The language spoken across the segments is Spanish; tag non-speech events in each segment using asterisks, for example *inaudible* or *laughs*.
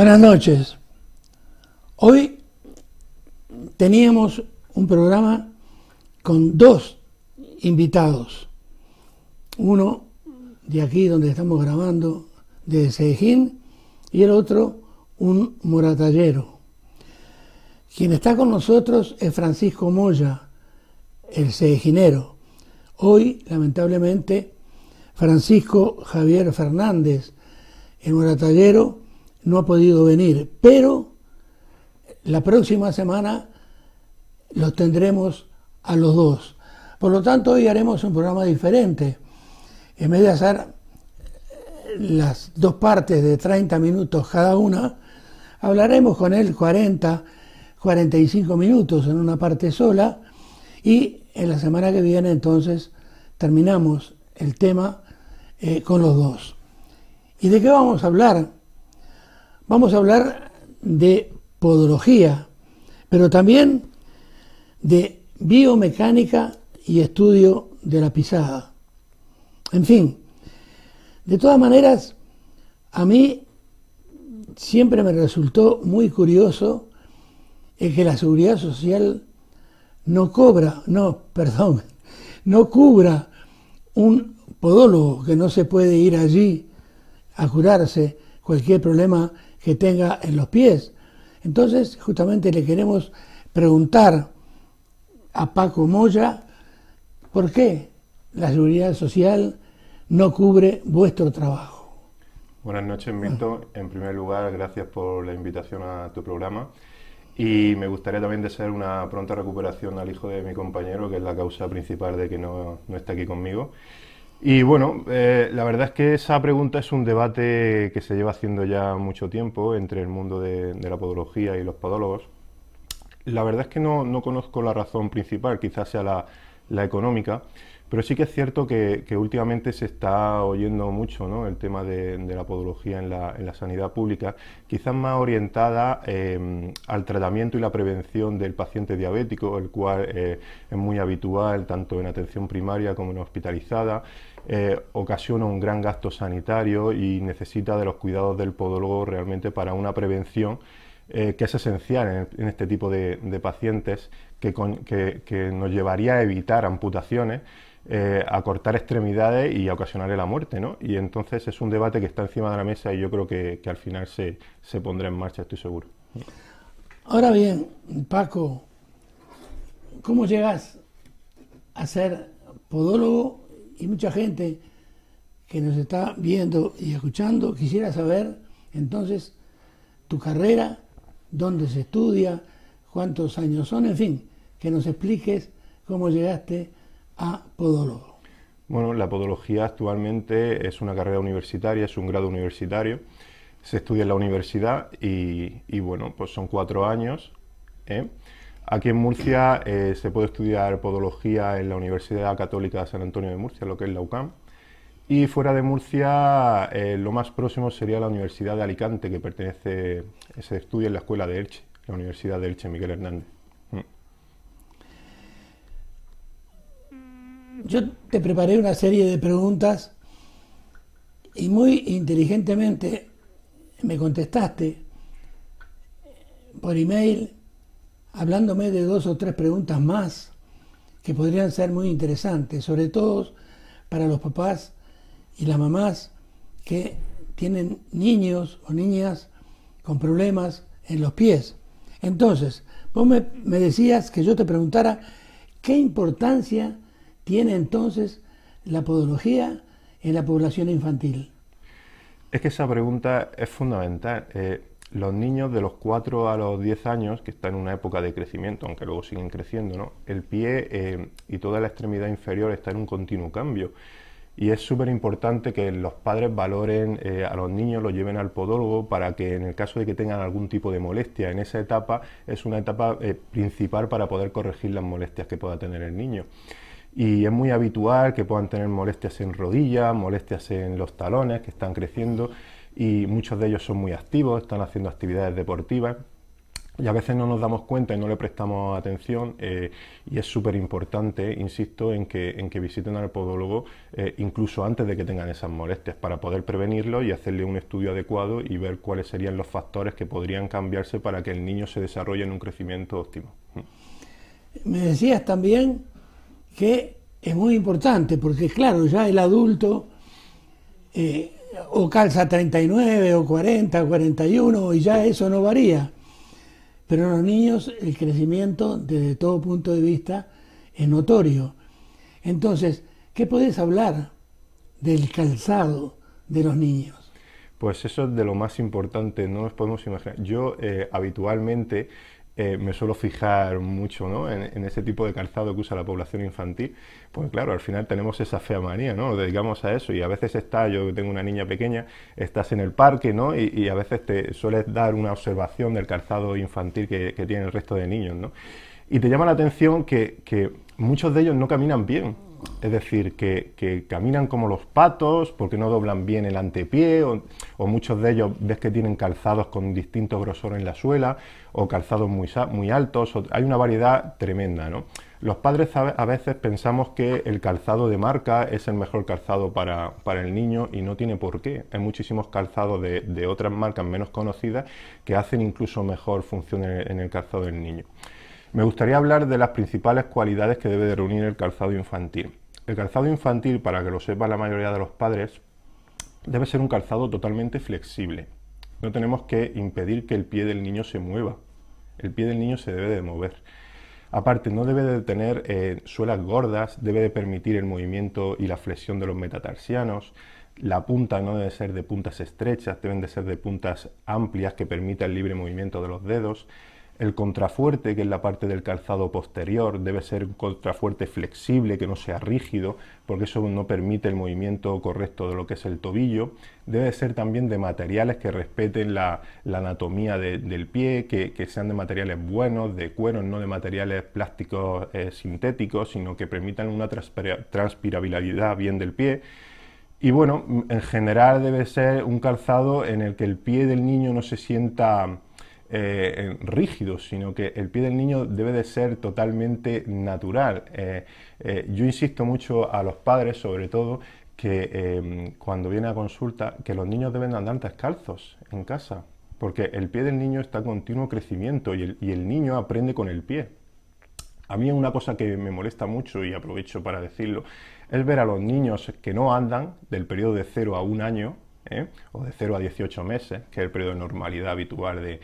Buenas noches. Hoy teníamos un programa con dos invitados. Uno de aquí donde estamos grabando, de Sejín, y el otro un moratallero. Quien está con nosotros es Francisco Moya, el Sejinero. Hoy, lamentablemente, Francisco Javier Fernández, el moratallero, no ha podido venir, pero la próxima semana los tendremos a los dos. Por lo tanto, hoy haremos un programa diferente. En vez de hacer eh, las dos partes de 30 minutos cada una, hablaremos con él 40, 45 minutos en una parte sola y en la semana que viene entonces terminamos el tema eh, con los dos. ¿Y de qué vamos a hablar? vamos a hablar de podología, pero también de biomecánica y estudio de la pisada. En fin, de todas maneras, a mí siempre me resultó muy curioso el que la seguridad social no cobra, no, *laughs* perdón, no cubra un podólogo que no se puede ir allí a curarse cualquier problema que tenga en los pies. Entonces, justamente le queremos preguntar a Paco Moya por qué la seguridad social no cubre vuestro trabajo. Buenas noches, Milton. Ah. En primer lugar, gracias por la invitación a tu programa. Y me gustaría también desear una pronta recuperación al hijo de mi compañero, que es la causa principal de que no, no está aquí conmigo. Y bueno, eh, la verdad es que esa pregunta es un debate que se lleva haciendo ya mucho tiempo entre el mundo de, la podología y los podólogos. La verdad es que no, conozco la razón principal, quizás sea la económica, pero sí que es cierto que, últimamente se está oyendo mucho el tema de, la podología en la, sanidad pública, quizás más orientada em, al tratamiento y la prevención del paciente diabético, el cual eh, es muy habitual tanto en atención primaria como en hospitalizada. Eh, ocasiona un gran gasto sanitario y necesita de los cuidados del podólogo realmente para una prevención eh, que es esencial en, este tipo de, pacientes, que nos llevaría a evitar amputaciones eh, a cortar extremidades y a ocasionarle la muerte, ¿no? Y entonces es un debate que está encima de la mesa y yo creo que, al final se, se pondrá en marcha, estoy seguro. Ahora bien, Paco, ¿cómo llegas a ser podólogo y mucha gente que nos está viendo y escuchando quisiera saber entonces tu carrera, dónde se estudia, cuántos años son, en fin, que nos expliques cómo llegaste a podólogo? Bueno, la podología actualmente es una carrera universitaria, es un grado universitario. Se estudia en la universidad y, bueno, pues son cuatro años. ¿eh? Aquí en Murcia eh, se puede estudiar podología en la Universidad Católica de San Antonio de Murcia, lo que es la UCAM. Y fuera de Murcia, eh, lo más próximo sería la Universidad de Alicante, que pertenece, se estudia en la Escuela de Elche, la Universidad de Elche Miguel Hernández. Yo te preparé una serie de preguntas y muy inteligentemente me contestaste por email hablándome de dos o tres preguntas más que podrían ser muy interesantes, sobre todo para los papás y las mamás que tienen niños o niñas con problemas en los pies. Entonces, vos me, me decías que yo te preguntara qué importancia tiene entonces la podología en la población infantil? Es que esa pregunta es fundamental. Eh, los niños de los 4 a los 10 años, que están en una época de crecimiento, aunque luego siguen creciendo, el pie eh, y toda la extremidad inferior está en un continuo cambio. Y es súper importante que los padres valoren eh, a los niños, los lleven al podólogo para que en el caso de que tengan algún tipo de molestia en esa etapa, es una etapa principal para poder corregir las molestias que pueda tener el niño y es muy habitual que puedan tener molestias en rodillas, molestias en los talones que están creciendo y muchos de ellos son muy activos, están haciendo actividades deportivas y a veces no nos damos cuenta y no le prestamos atención eh, y es súper importante, insisto, en que, en que visiten al podólogo eh, incluso antes de que tengan esas molestias para poder prevenirlo y hacerle un estudio adecuado y ver cuáles serían los factores que podrían cambiarse para que el niño se desarrolle en un crecimiento óptimo. Me decías también que es muy importante, porque claro, ya el adulto eh, o calza 39 o 40 o 41 y ya eso no varía. Pero en los niños el crecimiento desde todo punto de vista es notorio. Entonces, ¿qué podés hablar del calzado de los niños? Pues eso es de lo más importante, no nos podemos imaginar. Yo eh, habitualmente eh, me suelo fijar mucho en, ese tipo de calzado que usa la población infantil, pues claro, al final tenemos esa fea manía, ¿no? dedicamos a eso y a veces está, yo tengo una niña pequeña, estás en el parque, ¿no? Y, a veces te sueles dar una observación del calzado infantil que, tiene el resto de niños, Y te llama la atención que muchos de ellos no caminan bien es decir, que, caminan como los patos porque no doblan bien el antepié, o, muchos de ellos ves que tienen calzados con distintos grosor en la suela, o calzados muy, altos, hay una variedad tremenda. ¿no? Los padres a, veces pensamos que el calzado de marca es el mejor calzado para, el niño y no tiene por qué. Hay muchísimos calzados de, otras marcas menos conocidas que hacen incluso mejor función en el calzado del niño. Me gustaría hablar de las principales cualidades que debe de reunir el calzado infantil. El calzado infantil, para que lo sepa la mayoría de los padres, debe ser un calzado totalmente flexible. No tenemos que impedir que el pie del niño se mueva. El pie del niño se debe de mover. Aparte, no debe de tener eh, suelas gordas, debe de permitir el movimiento y la flexión de los metatarsianos. La punta no debe ser de puntas estrechas, deben de ser de puntas amplias que permitan el libre movimiento de los dedos. El contrafuerte, que es la parte del calzado posterior, debe ser un contrafuerte flexible, que no sea rígido, porque eso no permite el movimiento correcto de lo que es el tobillo. Debe ser también de materiales que respeten la, anatomía del pie, que, sean de materiales buenos, de cuero, no de materiales plásticos eh, sintéticos, sino que permitan una transpirabilidad bien del pie. Y bueno, en general debe ser un calzado en el que el pie del niño no se sienta eh, rígidos, sino que el pie del niño debe de ser totalmente natural. Eh, eh, yo insisto mucho a los padres, sobre todo, que em, cuando viene a consulta, que los niños deben andar descalzos en casa, porque el pie del niño está en continuo crecimiento y el, niño aprende con el pie. A mí una cosa que me molesta mucho y aprovecho para decirlo, es ver a los niños que no andan del periodo de 0 a 1 año, o de 0 a 18 meses, que es el periodo de normalidad habitual de,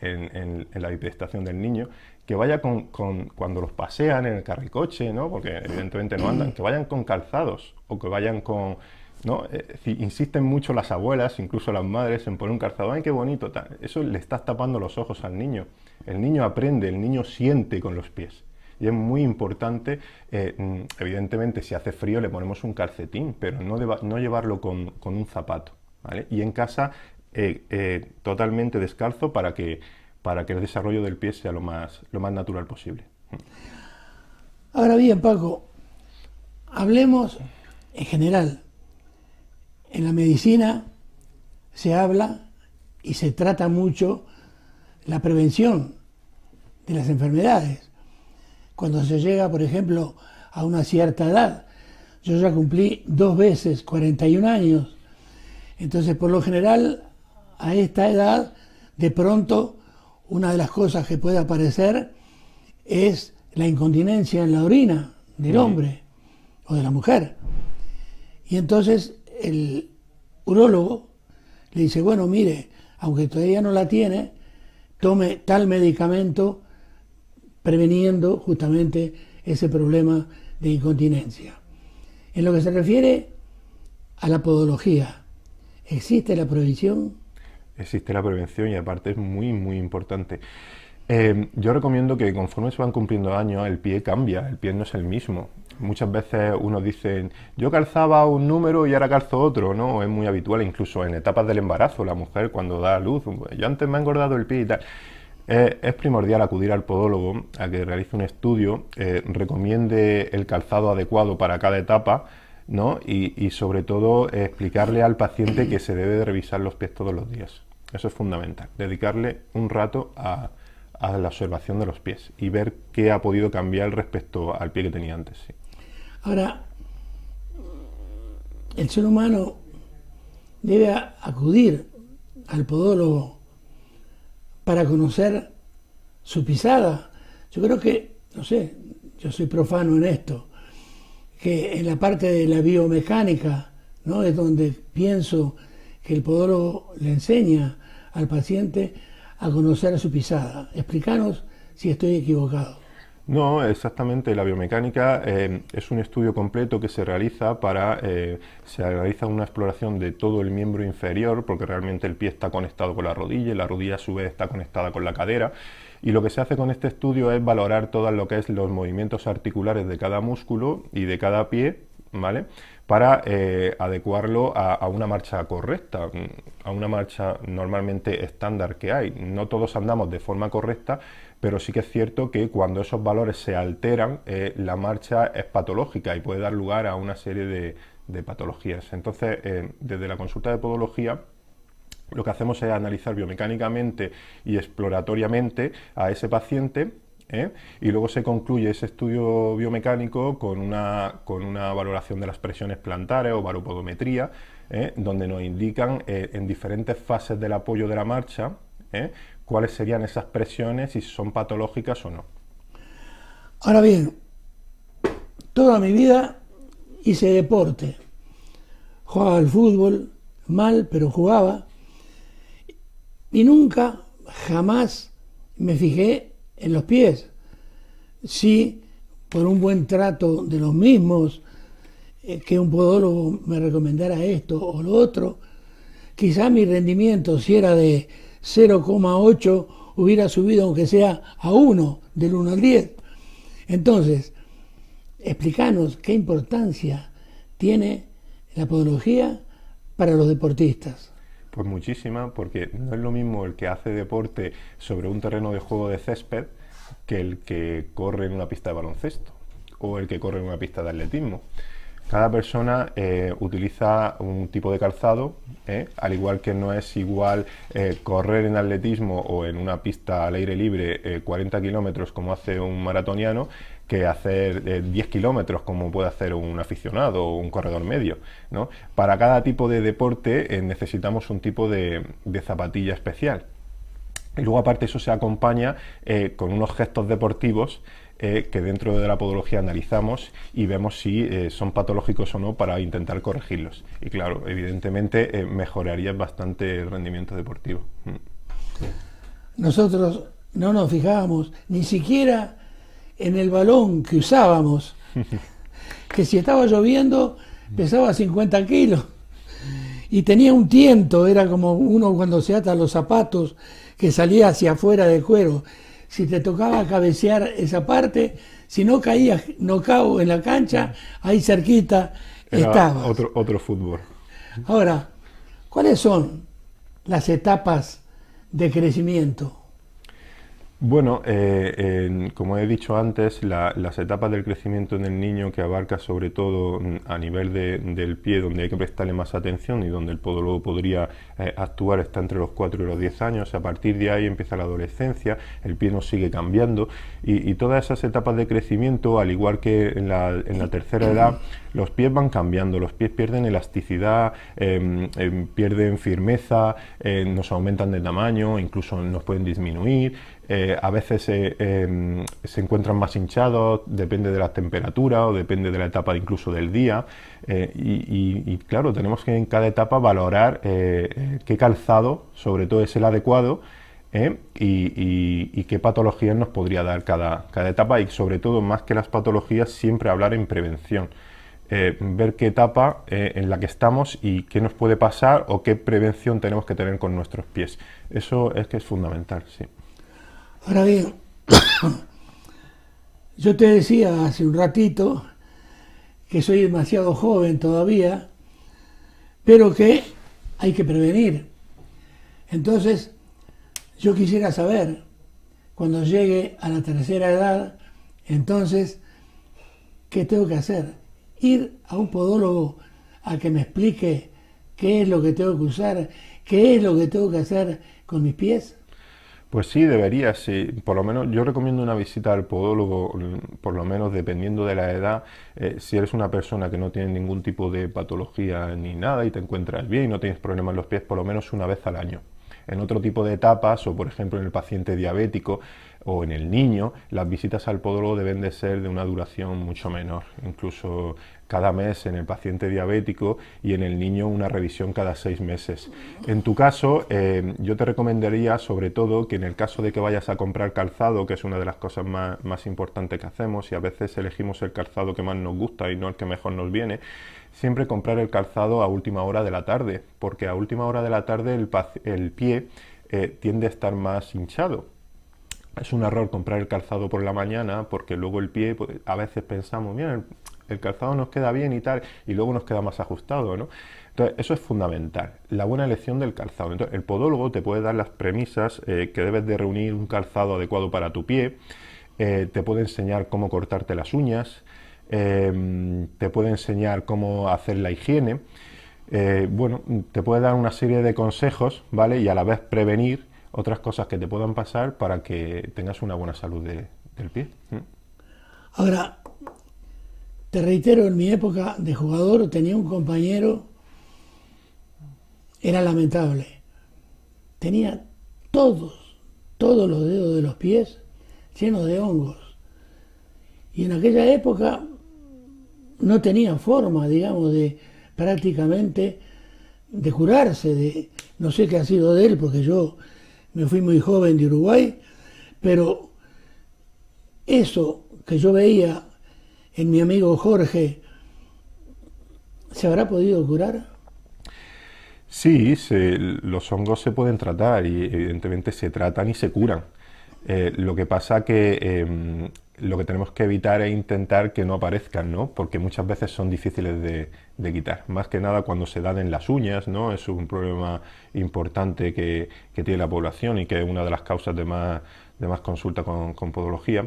en, la bipedestación del niño, que vaya con, cuando los pasean en el carricoche, ¿no? porque evidentemente no andan, que vayan con calzados o que vayan con... ¿no? Eh, insisten mucho las abuelas, incluso las madres, en poner un calzado, ¡ay, qué bonito! Eso le estás tapando los ojos al niño. El niño aprende, el niño siente con los pies. Y es muy importante, eh, mm, evidentemente, si hace frío le ponemos un calcetín, pero no, no llevarlo con, con un zapato. ¿vale? Y en casa eh, eh, totalmente descalzo para que, para que el desarrollo del pie sea lo más, lo más natural posible. Ahora bien, Paco, hablemos en general. En la medicina se habla y se trata mucho la prevención de las enfermedades. Cuando se llega, por ejemplo, a una cierta edad, yo ya cumplí dos veces 41 años, entonces por lo general a esta edad, de pronto una de las cosas que puede aparecer es la incontinencia en la orina del hombre o de la mujer. Y entonces el urólogo le dice, bueno, mire, aunque todavía no la tiene, tome tal medicamento preveniendo justamente ese problema de incontinencia. En lo que se refiere a la podología, ¿existe la prohibición? existe la prevención y aparte es muy, muy importante. Eh, yo recomiendo que conforme se van cumpliendo años, el pie cambia, el pie no es el mismo. Muchas veces uno dice, yo calzaba un número y ahora calzo otro, ¿no? Es muy habitual, incluso en etapas del embarazo, la mujer cuando da luz, pues yo antes me he engordado el pie y tal. Eh, es primordial acudir al podólogo a que realice un estudio, eh, recomiende el calzado adecuado para cada etapa, ¿no? Y, y sobre todo explicarle al paciente que se debe revisar los pies todos los días. Eso es fundamental, dedicarle un rato a, la observación de los pies y ver qué ha podido cambiar respecto al pie que tenía antes. Ahora, el ser humano debe acudir al podólogo para conocer su pisada. Yo creo que, no sé, yo soy profano en esto, que en la parte de la biomecánica, ¿no? Es donde pienso el podólogo le enseña al paciente a conocer a su pisada. Explícanos si estoy equivocado. No, exactamente. La biomecánica eh, es un estudio completo que se realiza para eh, se realiza una exploración de todo el miembro inferior, porque realmente el pie está conectado con la rodilla y la rodilla a su vez está conectada con la cadera. Y lo que se hace con este estudio es valorar todo lo que es los movimientos articulares de cada músculo y de cada pie, ¿vale? para eh, adecuarlo a, una marcha correcta, mm, a una marcha normalmente estándar que hay. No todos andamos de forma correcta, pero sí que es cierto que cuando esos valores se alteran, eh, la marcha es patológica y puede dar lugar a una serie de, patologías. Entonces, eh, desde la consulta de podología, lo que hacemos es analizar biomecánicamente y exploratoriamente a ese paciente ¿eh? y luego se concluye ese estudio biomecánico con una, con una valoración de las presiones plantares o baropodometría, ¿eh? donde nos indican eh, en diferentes fases del apoyo de la marcha cuáles serían esas presiones, si son patológicas o no. Ahora bien, toda mi vida hice deporte, jugaba al fútbol, mal, pero jugaba, y nunca, jamás me fijé en los pies, si por un buen trato de los mismos, eh, que un podólogo me recomendara esto o lo otro, quizá mi rendimiento, si era de 0,8, hubiera subido aunque sea a 1, del 1 al 10. Entonces, explícanos qué importancia tiene la podología para los deportistas. Pues muchísima, porque no es lo mismo el que hace deporte sobre un terreno de juego de césped que el que corre en una pista de baloncesto o el que corre en una pista de atletismo. Cada persona eh, utiliza un tipo de calzado, eh, al igual que no es igual eh, correr en atletismo o en una pista al aire libre 40 kilómetros como hace un maratoniano, que hacer 10 eh, kilómetros como puede hacer un aficionado o un corredor medio. ¿no? Para cada tipo de deporte eh, necesitamos un tipo de, zapatilla especial. Y luego aparte eso se acompaña eh, con unos gestos deportivos que dentro de la podología analizamos y vemos si son patológicos o no para intentar corregirlos. Y claro, evidentemente mejoraría bastante el rendimiento deportivo. Mm. Nosotros no nos fijábamos ni siquiera en el balón que usábamos, *laughs* que si estaba lloviendo pesaba 50 kilos y tenía un tiento, era como uno cuando se ata los zapatos que salía hacia afuera de cuero. Si te tocaba cabecear esa parte, si no caía, no cao en la cancha, ahí cerquita estaba Otro, otro fútbol. Ahora, ¿cuáles son las etapas de crecimiento? Bueno, eh, como he dicho antes, las etapas del crecimiento en el niño que abarca sobre todo mm, a nivel del pie, donde hay que prestarle más atención y donde el podólogo podría eh, actuar, está entre los 4 y los 10 años. A partir de ahí empieza la adolescencia, el pie nos sigue cambiando y, todas esas etapas de crecimiento, al igual que en la, en la tercera edad, los pies van cambiando, los pies pierden elasticidad, em, em, pierden firmeza, eh, nos aumentan de tamaño, incluso nos pueden disminuir. Eh, a veces eh, em, se encuentran más hinchados, depende de la temperatura o depende de la etapa incluso del día. Eh, y, claro, tenemos que en cada etapa valorar qué calzado, sobre todo es el adecuado, y, qué patologías nos podría dar cada, cada etapa y sobre todo más que las patologías siempre hablar en prevención. ver qué etapa en la que estamos y qué nos puede pasar o qué prevención tenemos que tener con nuestros pies. Eso es que es fundamental, sí. Ahora bien, *coughs* yo te decía hace un ratito que soy demasiado joven todavía, pero que hay que prevenir. Entonces, yo quisiera saber, cuando llegue a la tercera edad, entonces, ¿qué tengo que hacer? Ir a un podólogo a que me explique qué es lo que tengo que usar, qué es lo que tengo que hacer con mis pies. Pues sí, debería, sí. Por lo menos yo recomiendo una visita al podólogo, mm, por lo menos dependiendo de la edad. Eh, si eres una persona que no tiene ningún tipo de patología ni nada y te encuentras bien y no tienes problemas en los pies, por lo menos una vez al año. En otro tipo de etapas, o por ejemplo en el paciente diabético o en el niño, las visitas al podólogo deben de ser de una duración mucho menor. Incluso cada mes, en el paciente diabético y en el niño una revisión cada seis meses. En tu caso, eh, yo te recomendaría sobre todo que en el caso de que vayas a comprar calzado, que es una de las cosas más, importantes que hacemos y a veces elegimos el calzado que más nos gusta y no el que mejor nos viene, siempre comprar el calzado a última hora de la tarde, porque a última hora de la tarde el, pie eh, tiende a estar más hinchado. Es un error comprar el calzado por la mañana porque luego el pie, pues, a veces pensamos, mira, el calzado nos queda bien y tal, y luego nos queda más ajustado, ¿no? Entonces, eso es fundamental, la buena elección del calzado. Entonces, el podólogo te puede dar las premisas eh, que debes de reunir un calzado adecuado para tu pie, eh, te puede enseñar cómo cortarte las uñas, eh, te puede enseñar cómo hacer la higiene, bueno, te puede dar una serie de consejos, ¿vale? Y a la vez prevenir otras cosas que te puedan pasar para que tengas una buena salud del pie. ¿Mm? Ahora, te reitero, en mi época de jugador tenía un compañero, era lamentable. Tenía todos, todos los dedos de los pies llenos de hongos. Y en aquella época no tenía forma, digamos, de prácticamente de curarse, de no sé qué ha sido de él, porque yo me fui muy joven de Uruguay, pero eso que yo veía en mi amigo Jorge, ¿se habrá podido curar? Sí, los hongos se pueden tratar y evidentemente se tratan y se curan. Eh, lo que pasa que em, lo que tenemos que evitar es intentar que no aparezcan, ¿no? Porque muchas veces son difíciles de, quitar. Más que nada cuando se dan en las uñas, ¿no? Es un problema importante que, tiene la población y que es una de las causas de más, consulta con podología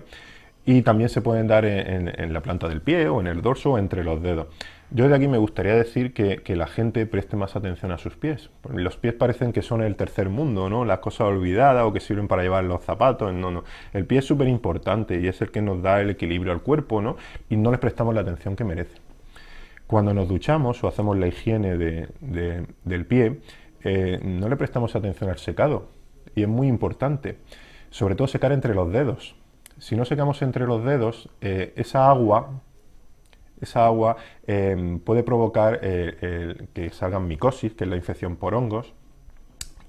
y también se pueden dar en, la planta del pie o en el dorso o entre los dedos. Yo de aquí me gustaría decir que, la gente preste más atención a sus pies. Los pies parecen que son el tercer mundo, ¿no? Las cosas olvidadas o que sirven para llevar los zapatos. No, no. El pie es súper importante y es el que nos da el equilibrio al cuerpo, ¿no? Y no les prestamos la atención que merece. Cuando nos duchamos o hacemos la higiene del pie, eh, no le prestamos atención al secado. Y es muy importante. Sobre todo secar entre los dedos si no secamos entre los dedos, eh, esa agua, esa agua eh, puede provocar eh, que salgan micosis, que es la infección por hongos,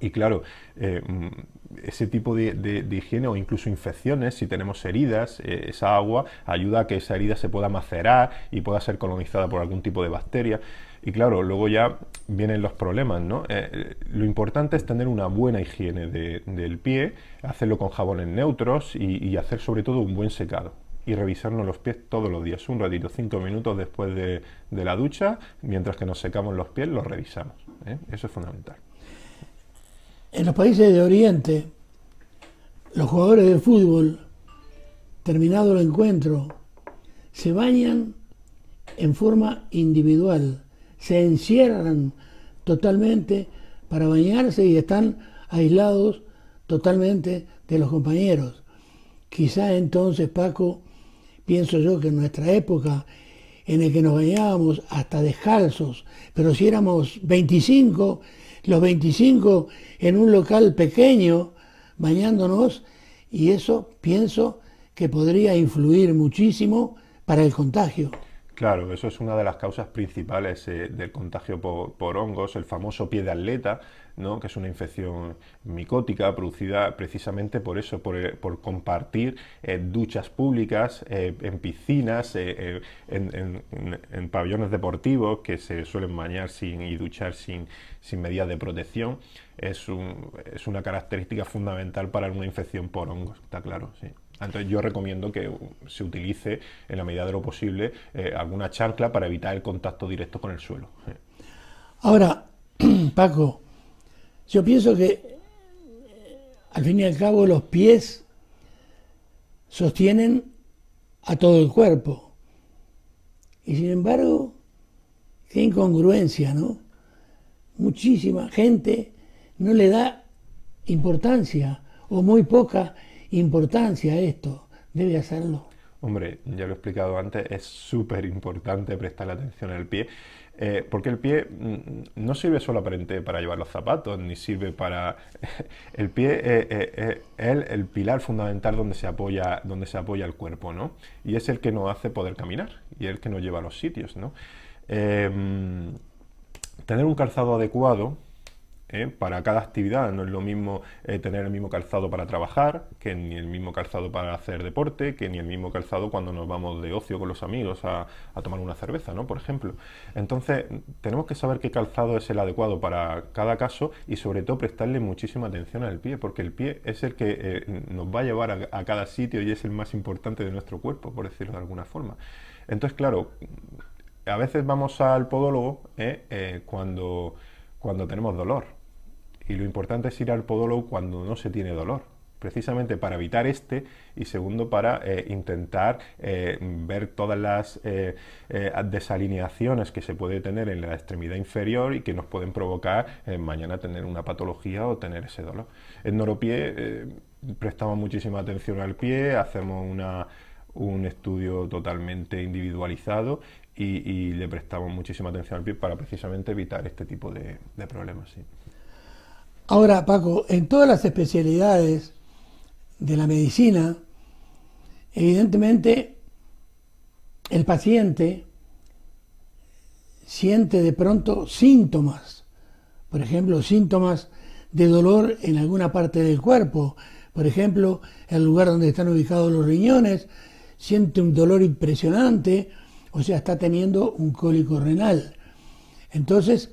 y claro, mm, ese tipo de, higiene o incluso infecciones, si tenemos heridas, esa agua ayuda a que esa herida se pueda macerar y pueda ser colonizada por algún tipo de bacteria. Y claro, luego ya vienen los problemas, ¿no? Eh, eh, lo importante es tener una buena higiene del pie, hacerlo con jabones neutros y, hacer sobre todo un buen secado. Y revisarnos los pies todos los días, un ratito, cinco minutos después de, la ducha, mientras que nos secamos los pies, los revisamos. ¿eh? Eso es fundamental. En los países de Oriente, los jugadores de fútbol, terminado el encuentro, se bañan en forma individual se encierran totalmente para bañarse y están aislados totalmente de los compañeros. Quizá entonces, Paco, pienso yo que en nuestra época, en el que nos bañábamos hasta descalzos, pero si éramos 25, los 25 en un local pequeño, bañándonos, y eso pienso que podría influir muchísimo para el contagio. Claro, eso es una de las causas principales eh, del contagio por, hongos, el famoso pie de atleta, ¿no? que es una infección micótica producida precisamente por eso, por, eh, compartir eh, duchas públicas, en piscinas, en, pabellones deportivos que se suelen bañar sin, y duchar sin, sin medidas de protección es, un, es una característica fundamental para una infección por hongos, está claro, sí. Entonces yo recomiendo que se utilice en la medida de lo posible eh, alguna chancla para evitar el contacto directo con el suelo. Ahora, *clears throat* Paco, yo pienso que eh, al fin y al cabo los pies sostienen a todo el cuerpo. Y sin embargo, qué incongruencia, ¿no? Muchísima gente no le da importancia o muy poca importancia a esto. Debe hacerlo. Hombre, ya lo he explicado antes, es súper importante prestar atención al pie, eh, porque el pie mm, no sirve solo aparente para llevar los zapatos, ni sirve para... *laughs* el pie eh, eh, es, el pilar fundamental donde se, apoya, donde se apoya el cuerpo, ¿no? Y es el que nos hace poder caminar, y es el que nos lleva a los sitios, ¿no? Mm, tener un calzado adecuado ¿eh? Para cada actividad no es lo mismo eh, tener el mismo calzado para trabajar, que ni el mismo calzado para hacer deporte, que ni el mismo calzado cuando nos vamos de ocio con los amigos a, tomar una cerveza, ¿no? Por ejemplo. Entonces, tenemos que saber qué calzado es el adecuado para cada caso y sobre todo prestarle muchísima atención al pie, porque el pie es el que eh, nos va a llevar a, cada sitio y es el más importante de nuestro cuerpo, por decirlo de alguna forma. Entonces, claro, a veces vamos al podólogo cuando, cuando tenemos dolor. Y lo importante es ir al podólogo cuando no se tiene dolor, precisamente para evitar este y segundo para eh, intentar eh, ver todas las eh, desalineaciones que se puede tener en la extremidad inferior y que nos pueden provocar mañana tener una patología o tener ese dolor. En Noropie prestamos muchísima atención al pie, hacemos un estudio totalmente individualizado y, le prestamos muchísima atención al pie para precisamente evitar este tipo de, problemas. Ahora, Paco, en todas las especialidades de la medicina, evidentemente el paciente siente de pronto síntomas, por ejemplo, síntomas de dolor en alguna parte del cuerpo, por ejemplo, el lugar donde están ubicados los riñones, siente un dolor impresionante, o sea, está teniendo un cólico renal. Entonces,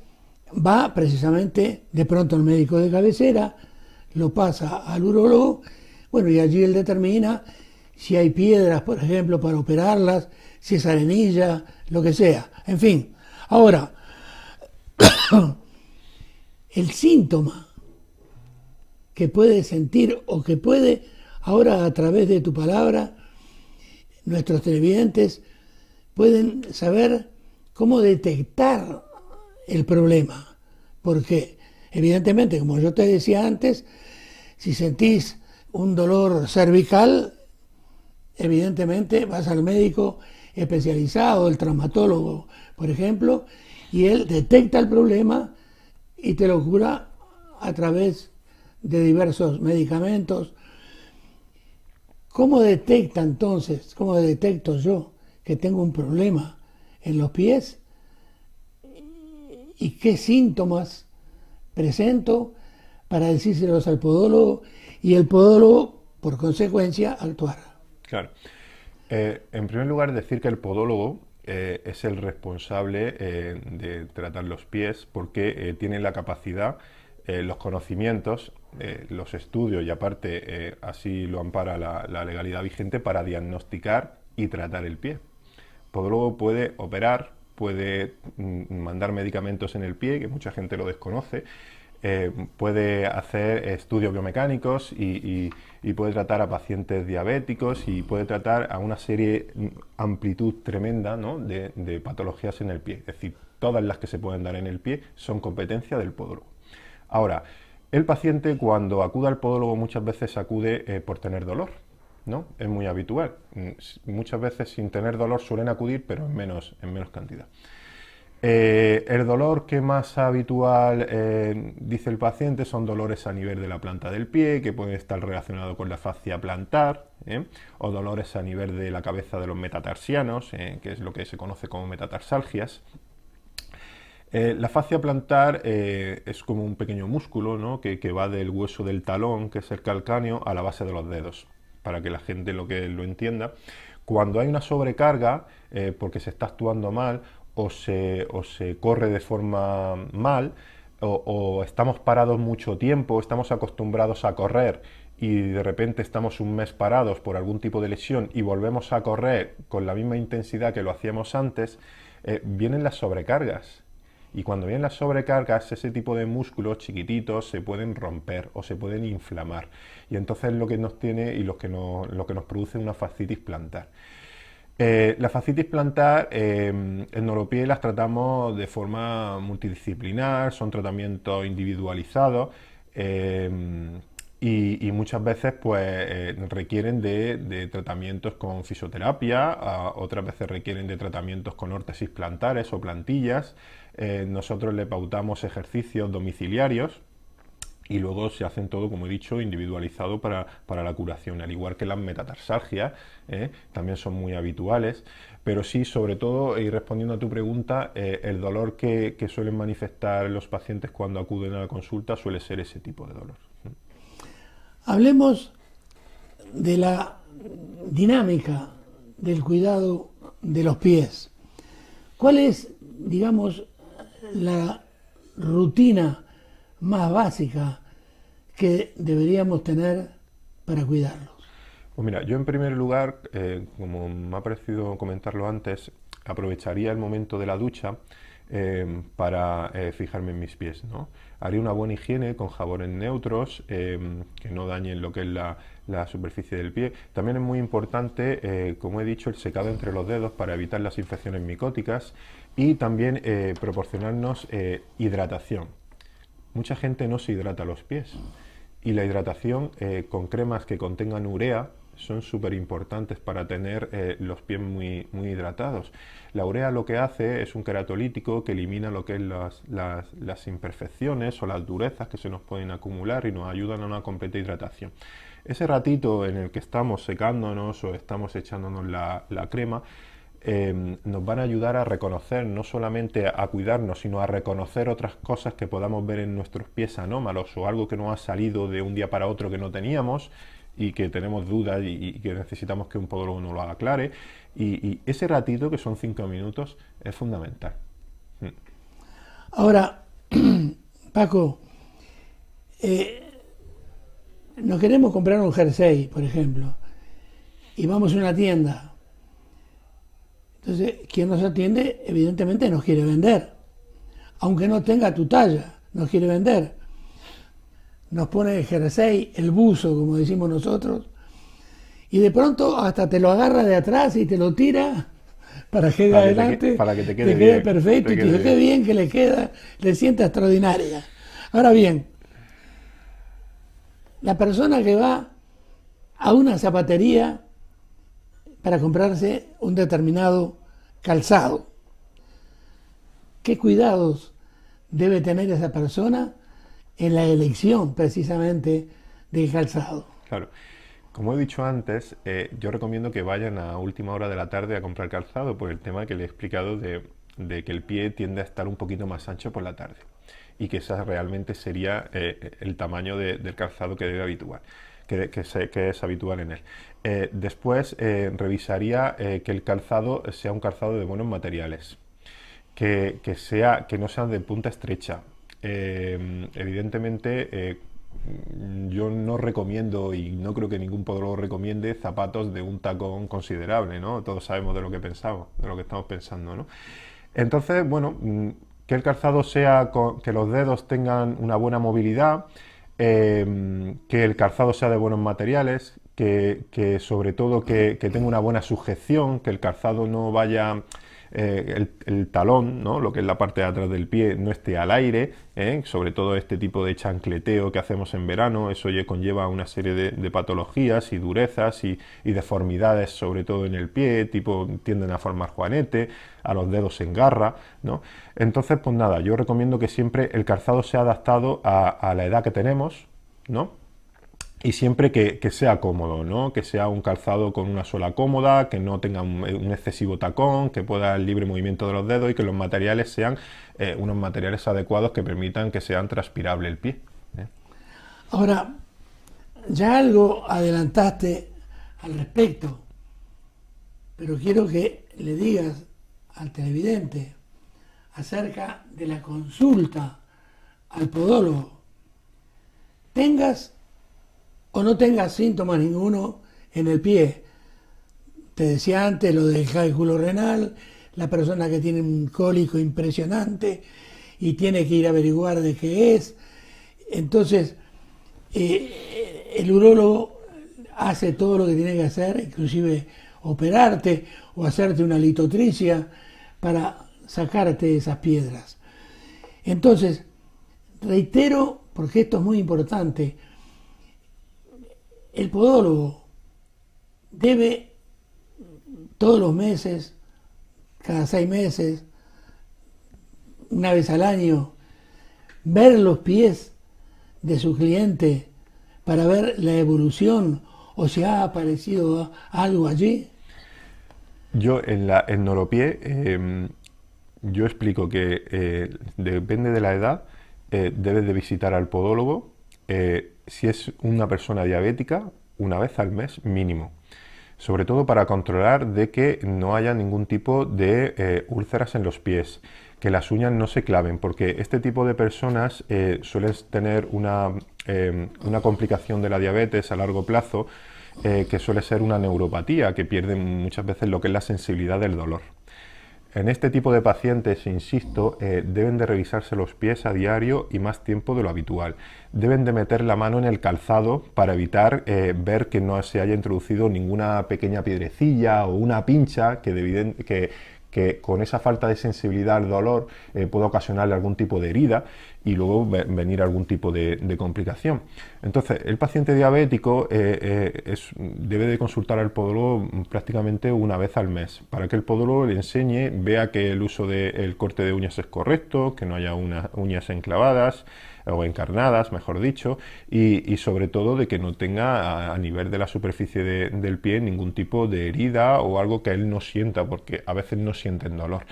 va precisamente de pronto al médico de cabecera, lo pasa al urólogo, bueno, y allí él determina si hay piedras, por ejemplo, para operarlas, si es arenilla, lo que sea, en fin. Ahora, *coughs* el síntoma que puede sentir o que puede ahora a través de tu palabra, nuestros televidentes pueden saber cómo detectar el problema. Porque, evidentemente, como yo te decía antes, si sentís un dolor cervical, evidentemente vas al médico especializado, el traumatólogo, por ejemplo, y él detecta el problema y te lo cura a través de diversos medicamentos. ¿Cómo detecta entonces, cómo detecto yo que tengo un problema en los pies? y qué síntomas presento para decírselos al podólogo y el podólogo, por consecuencia, actuar? Claro. Eh, en primer lugar, decir que el podólogo eh, es el responsable eh, de tratar los pies porque tiene la capacidad, los conocimientos, los estudios y aparte así lo ampara la, la legalidad vigente para diagnosticar y tratar el pie. El podólogo puede operar, puede mm, mandar medicamentos en el pie, que mucha gente lo desconoce, eh, puede hacer estudios biomecánicos y, puede tratar a pacientes diabéticos y puede tratar a una serie, mm, amplitud tremenda de, patologías en el pie. Es decir, todas las que se pueden dar en el pie son competencia del podólogo. Ahora, el paciente cuando acude al podólogo muchas veces acude eh, por tener dolor es muy habitual. Mm, muchas veces sin tener dolor suelen acudir, pero en menos, en menos cantidad. Eh, el dolor que más habitual eh, dice el paciente son dolores a nivel de la planta del pie, que pueden estar relacionados con la fascia plantar, ¿eh? o dolores a nivel de la cabeza de los metatarsianos, que es lo que se conoce como metatarsalgias. la fascia plantar es como un pequeño músculo ¿no? que, que, va del hueso del talón, que es el calcáneo, a la base de los dedos para que la gente lo, que, lo entienda, cuando hay una sobrecarga, eh, porque se está actuando mal o se, o se corre de forma mal, o, estamos parados mucho tiempo, estamos acostumbrados a correr y de repente estamos un mes parados por algún tipo de lesión y volvemos a correr con la misma intensidad que lo hacíamos antes, eh, vienen las sobrecargas. Y cuando vienen las sobrecargas, ese tipo de músculos chiquititos se pueden romper o se pueden inflamar. Y entonces lo que nos tiene y lo que nos, lo que nos produce una fascitis plantar. Eh, la fascitis plantar eh, en NoroPie las tratamos de forma multidisciplinar, son tratamientos individualizados eh, y, muchas veces pues, eh, requieren de, tratamientos con fisioterapia, otras veces requieren de tratamientos con órtesis plantares o plantillas. Eh, nosotros le pautamos ejercicios domiciliarios y luego se hacen todo, como he dicho, individualizado para, la curación, al igual que las metatarsalgias, ¿eh? también son muy habituales, pero sí, sobre todo, y respondiendo a tu pregunta, eh, el dolor que, que suelen manifestar los pacientes cuando acuden a la consulta suele ser ese tipo de dolor. Hablemos de la dinámica del cuidado de los pies. ¿Cuál es, digamos, la rutina más básica que deberíamos tener para cuidarlos? Pues mira, yo en primer lugar, eh, como me ha parecido comentarlo antes, aprovecharía el momento de la ducha eh, para eh, fijarme en mis pies. ¿no? Haría una buena higiene con jabones neutros que no dañen lo que es la, la, superficie del pie. También es muy importante, como he dicho, el secado entre los dedos para evitar las infecciones micóticas y también eh, proporcionarnos eh, hidratación. Mucha gente no se hidrata los pies y la hidratación eh, con cremas que contengan urea son súper importantes para tener los pies muy, muy, hidratados. La urea lo que hace es un queratolítico que elimina lo que es las, imperfecciones o las durezas que se nos pueden acumular y nos ayudan a una completa hidratación. Ese ratito en el que estamos secándonos o estamos echándonos la crema Em, nos van a ayudar a reconocer, no solamente a cuidarnos, sino a reconocer otras cosas que podamos ver en nuestros pies anómalos o algo que no ha salido de un día para otro que no teníamos y que tenemos dudas y, que necesitamos que un podólogo nos lo aclare. Y, ese ratito, que son cinco minutos, es fundamental. Mm. Ahora, *clears throat* Paco, eh, nos queremos comprar un jersey, por ejemplo, y vamos a una tienda entonces, quien nos atiende, evidentemente, nos quiere vender. Aunque no tenga tu talla, nos quiere vender. Nos pone el jersey, el buzo, como decimos nosotros, y de pronto hasta te lo agarra de atrás y te lo tira para que adelante, para que te quede, perfecto, y te quede bien que le queda, le sienta extraordinaria. Ahora bien, la persona que va a una zapatería para comprarse un determinado calzado. ¿Qué cuidados debe tener esa persona en la elección precisamente del calzado? Claro. Como he dicho antes, eh, yo recomiendo que vayan a última hora de la tarde a comprar calzado por el tema que le he explicado de, que el pie tiende a estar un poquito más ancho por la tarde y que ese realmente sería eh, el tamaño del calzado que debe habituar que, es habitual en él. Eh, después eh, revisaría eh, que el calzado sea un calzado de buenos materiales, que, sea, que no sean de punta estrecha. evidentemente, yo no recomiendo y no creo que ningún podólogo recomiende zapatos de un tacón considerable, ¿no? Todos sabemos de lo que pensamos, de lo que estamos pensando, ¿no? Entonces, bueno, mm, que el calzado sea, que los dedos tengan una buena movilidad, Em, que el calzado sea de buenos materiales, que, sobre todo que tenga una buena sujeción, que el calzado no vaya eh, el, talón, ¿no? lo que es la parte de atrás del pie, no esté al aire, ¿eh? sobre todo este tipo de chancleteo que hacemos en verano, eso conlleva una serie de, patologías y durezas y, deformidades, sobre todo en el pie, tipo tienden a formar juanete, a los dedos en garra, ¿no? Entonces, pues nada, yo recomiendo que siempre el calzado sea adaptado a, a la edad que tenemos, ¿no? y siempre que, sea cómodo, que sea un calzado con una sola cómoda, que no tenga eh, un, excesivo tacón, que pueda el libre movimiento de los dedos y que los materiales sean eh, unos materiales adecuados que permitan que sea transpirable el pie. ¿eh? Ahora, ya algo adelantaste al respecto, pero quiero que le digas al televidente acerca de la consulta al podólogo. Tengas o no tengas síntomas ninguno en el pie. Te decía antes lo del cálculo renal, la persona que tiene un cólico impresionante y tiene que ir a averiguar de qué es. Entonces, eh, el urólogo hace todo lo que tiene que hacer, inclusive operarte o hacerte una litotricia para sacarte esas piedras. Entonces, reitero, porque esto es muy importante, el podólogo debe todos los meses, cada seis meses, una vez al año, ver los pies de su cliente para ver la evolución o si ha aparecido algo allí? Yo en, la, en Noropié, em, yo explico que eh, depende de la edad, debe eh, debes de visitar al podólogo eh, si es una persona diabética, una vez al mes mínimo. Sobre todo para controlar de que no haya ningún tipo de eh, úlceras en los pies, que las uñas no se claven, porque este tipo de personas eh, suelen tener una, em, una complicación de la diabetes a largo plazo, que suele ser una neuropatía, que pierden muchas veces lo que es la sensibilidad del dolor. En este tipo de pacientes, insisto, eh, deben de revisarse los pies a diario y más tiempo de lo habitual. Deben de meter la mano en el calzado para evitar eh, ver que no se haya introducido ninguna pequeña piedrecilla o una pincha que, con esa falta de sensibilidad al dolor eh, pueda ocasionarle algún tipo de herida y luego venir algún tipo de, complicación. Entonces, el paciente diabético eh, eh, debe de consultar al podólogo prácticamente una vez al mes, para que el podólogo le enseñe, vea que el uso del corte de uñas es correcto, que no haya unas uñas enclavadas, o encarnadas, mejor dicho, y, sobre todo de que no tenga a, nivel de la superficie del pie ningún tipo de herida o algo que él no sienta, porque a veces no sienten dolor.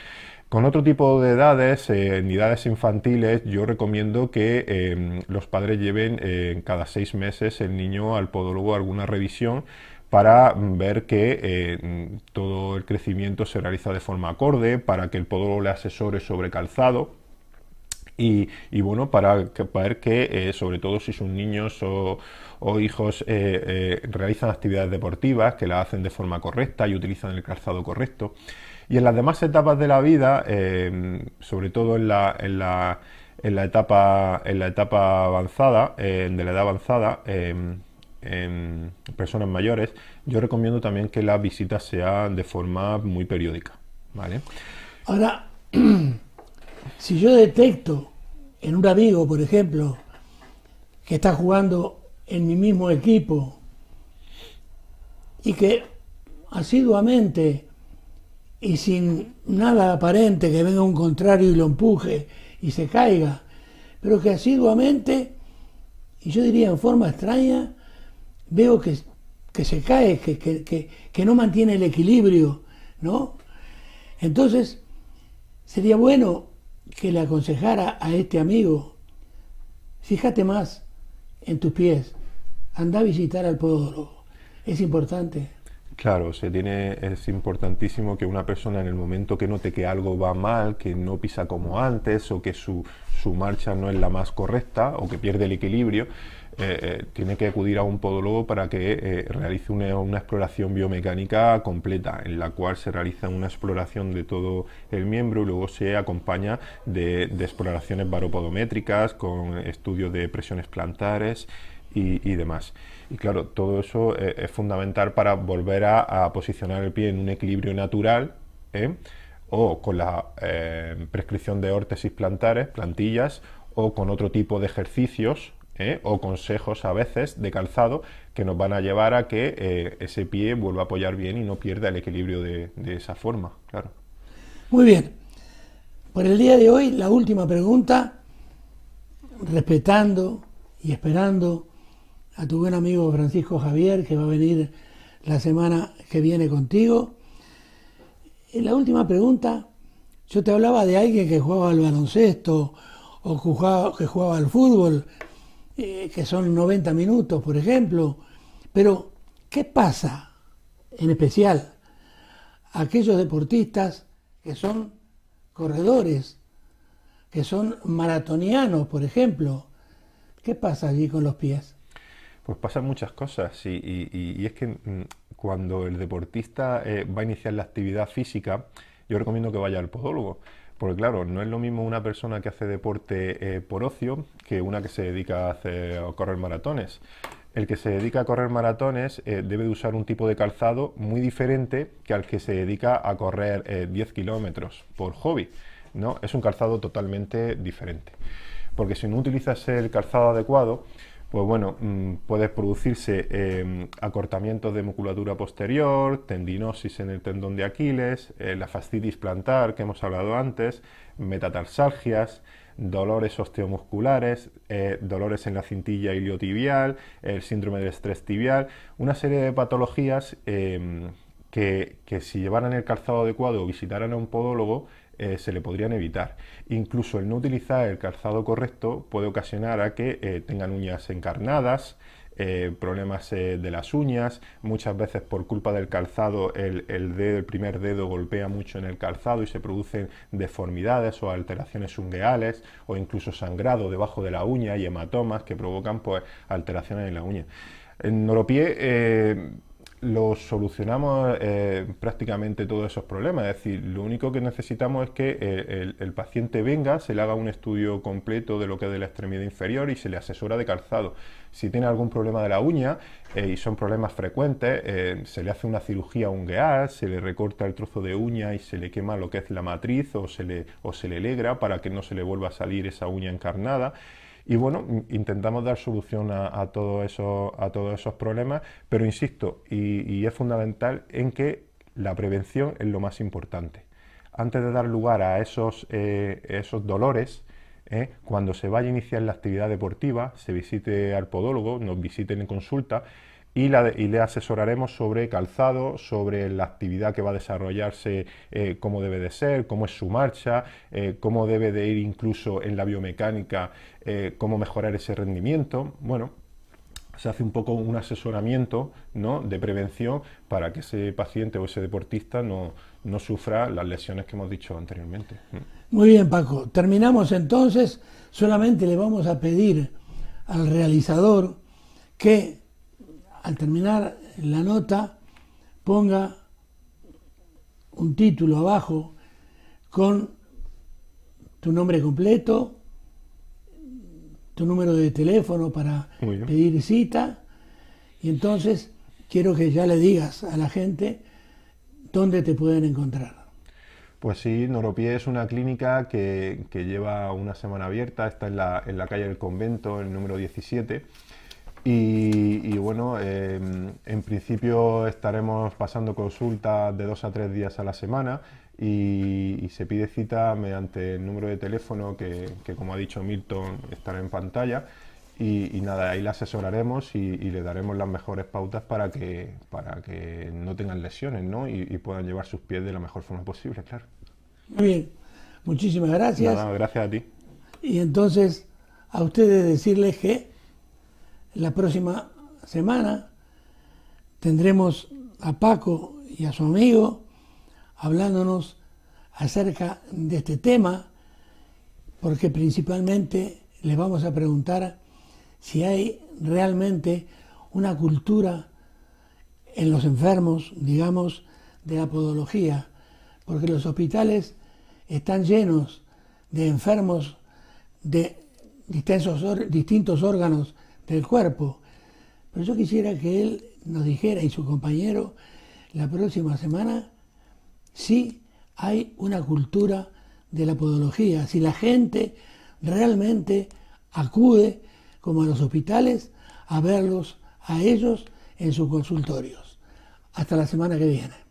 Con otro tipo de edades, eh, en edades infantiles, yo recomiendo que em, los padres lleven eh, cada seis meses el niño al podólogo alguna revisión para ver que eh, todo el crecimiento se realiza de forma acorde, para que el podólogo le asesore sobre calzado y, bueno, para, ver que, eh, sobre todo si sus niños o, hijos, eh, eh, realizan actividades deportivas, que las hacen de forma correcta y utilizan el calzado correcto. Y en las demás etapas de la vida, sobre todo en la, en la, en la, etapa, en la etapa avanzada, de la edad avanzada, en personas mayores, yo recomiendo también que las visitas sean de forma muy periódica. ¿vale? Ahora, *clears throat* Si yo detecto en un amigo, por ejemplo, que está jugando en mi mismo equipo y que asiduamente y sin nada aparente que venga un contrario y lo empuje y se caiga, pero que asiduamente, y yo diría en forma extraña, veo que, que se cae, que, que, que no mantiene el equilibrio, ¿no? Entonces, sería bueno que le aconsejara a este amigo, fíjate más en tus pies, anda a visitar al podólogo, es importante. Claro, se tiene, es importantísimo que una persona en el momento que note que algo va mal, que no pisa como antes o que su, su marcha no es la más correcta o que pierde el equilibrio, eh, eh, tiene que acudir a un podólogo para que eh, realice una, exploración biomecánica completa, en la cual se realiza una exploración de todo el miembro y luego se acompaña de, exploraciones baropodométricas con estudios de presiones plantares y demás. Y claro, todo eso eh, es fundamental para volver a, posicionar el pie en un equilibrio natural ¿eh? o con la eh, prescripción de órtesis plantares, plantillas, o con otro tipo de ejercicios o consejos a veces de calzado que nos van a llevar a que ese pie vuelva a apoyar bien y no pierda el equilibrio de, de, esa forma, claro. Muy bien. Por el día de hoy, la última pregunta, respetando y esperando a tu buen amigo Francisco Javier, que va a venir la semana que viene contigo. la última pregunta, yo te hablaba de alguien que jugaba al baloncesto o que jugaba, al fútbol, eh, que son 90 minutos, por ejemplo, pero ¿qué pasa en especial a aquellos deportistas que son corredores, que son maratonianos, por ejemplo? ¿Qué pasa allí con los pies? Pues pasan muchas cosas y, es que mm, cuando el deportista eh, va a iniciar la actividad física, yo recomiendo que vaya al podólogo. Porque claro, no es lo mismo una persona que hace deporte eh, por ocio que una que se dedica a, hacer, correr maratones. El que se dedica a correr maratones eh, debe de usar un tipo de calzado muy diferente que al que se dedica a correr 10 kilómetros por hobby. ¿no? Es un calzado totalmente diferente. Porque si no utilizas el calzado adecuado, pues bueno, mm, puede producirse em, acortamientos de musculatura posterior, tendinosis en el tendón de Aquiles, eh, la fascitis plantar que hemos hablado antes, metatarsalgias, dolores osteomusculares, eh, dolores en la cintilla iliotibial, el síndrome de estrés tibial, una serie de patologías em, que, que si llevaran el calzado adecuado o visitaran a un podólogo, eh, se le podrían evitar. Incluso el no utilizar el calzado correcto puede ocasionar a que eh, tengan uñas encarnadas, eh, problemas de las uñas, muchas veces por culpa del calzado el, primer dedo golpea mucho en el calzado y se producen deformidades o alteraciones ungueales o incluso sangrado debajo de la uña y hematomas que provocan pues, alteraciones en la uña. En noropié los solucionamos eh, prácticamente todos esos problemas. Es decir, lo único que necesitamos es que eh, el, paciente venga, se le haga un estudio completo de lo que es de la extremidad inferior y se le asesora de calzado. Si tiene algún problema de la uña eh, y son problemas frecuentes, se le hace una cirugía ungueal, se le recorta el trozo de uña y se le quema lo que es la matriz o se le, o se le alegra para que no se le vuelva a salir esa uña encarnada. Y bueno, intentamos dar solución a, todos esos, problemas, pero insisto, y, es fundamental en que la prevención es lo más importante. Antes de dar lugar a esos, eh, dolores, eh, cuando se vaya a iniciar la actividad deportiva, se visite al podólogo, nos visiten en consulta, y, le asesoraremos sobre calzado, sobre la actividad que va a desarrollarse, eh, cómo debe de ser, cómo es su marcha, eh, cómo debe de ir incluso en la biomecánica, eh, cómo mejorar ese rendimiento. Bueno, se hace un poco un asesoramiento ¿no? de prevención para que ese paciente o ese deportista no, no sufra las lesiones que hemos dicho anteriormente. Muy bien, Paco. Terminamos entonces. Solamente le vamos a pedir al realizador que al terminar la nota ponga un título abajo con tu nombre completo, tu número de teléfono para pedir cita y entonces quiero que ya le digas a la gente dónde te pueden encontrar. Pues sí, Noropié es una clínica que, lleva una semana abierta, está en la, en la calle del convento, el número 17 y, bueno, em, en principio estaremos pasando consultas de dos a tres días a la semana y, se pide cita mediante el número de teléfono que, como ha dicho Milton, estará en pantalla. Y, nada, ahí le asesoraremos y, le daremos las mejores pautas para que, para que no tengan lesiones ¿no? Y, y, puedan llevar sus pies de la mejor forma posible, claro. Muy bien, muchísimas gracias. Nada, gracias a ti. Y entonces, a ustedes decirles que la próxima semana tendremos a Paco y a su amigo hablándonos acerca de este tema, porque principalmente les vamos a preguntar si hay realmente una cultura en los enfermos, digamos, de la podología, porque los hospitales están llenos de enfermos de distintos, distintos órganos del cuerpo. Pero yo quisiera que él nos dijera y su compañero la próxima semana si hay una cultura de la podología, si la gente realmente acude como a los hospitales a verlos a ellos en sus consultorios. Hasta la semana que viene.